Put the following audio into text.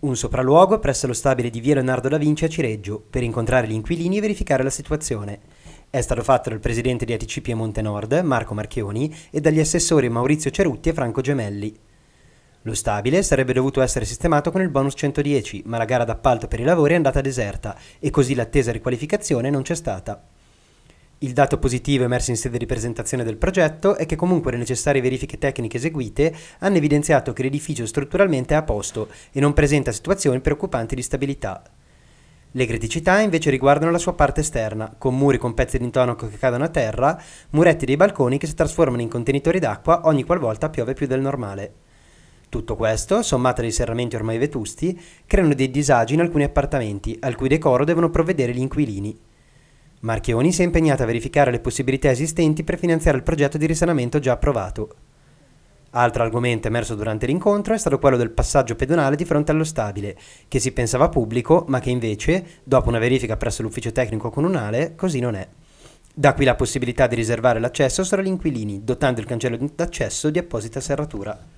Un sopralluogo presso lo stabile di via Leonardo da Vinci a Cireggio per incontrare gli inquilini e verificare la situazione. È stato fatto dal presidente di ATC Piemonte Nord, Marco Marchioni, e dagli assessori Maurizio Cerutti e Franco Gemelli. Lo stabile sarebbe dovuto essere sistemato con il bonus 110, ma la gara d'appalto per i lavori è andata deserta e così l'attesa riqualificazione non c'è stata. Il dato positivo emerso in sede di presentazione del progetto è che comunque le necessarie verifiche tecniche eseguite hanno evidenziato che l'edificio strutturalmente è a posto e non presenta situazioni preoccupanti di stabilità. Le criticità invece riguardano la sua parte esterna, con muri con pezzi d'intonaco che cadono a terra, muretti dei balconi che si trasformano in contenitori d'acqua ogni qualvolta piove più del normale. Tutto questo, sommato ai serramenti ormai vetusti, creano dei disagi in alcuni appartamenti, al cui decoro devono provvedere gli inquilini. Marchioni si è impegnata a verificare le possibilità esistenti per finanziare il progetto di risanamento già approvato. Altro argomento emerso durante l'incontro è stato quello del passaggio pedonale di fronte allo stabile, che si pensava pubblico, ma che invece, dopo una verifica presso l'ufficio tecnico comunale, così non è. Da qui la possibilità di riservare l'accesso solo agli inquilini, dotando il cancello d'accesso di apposita serratura.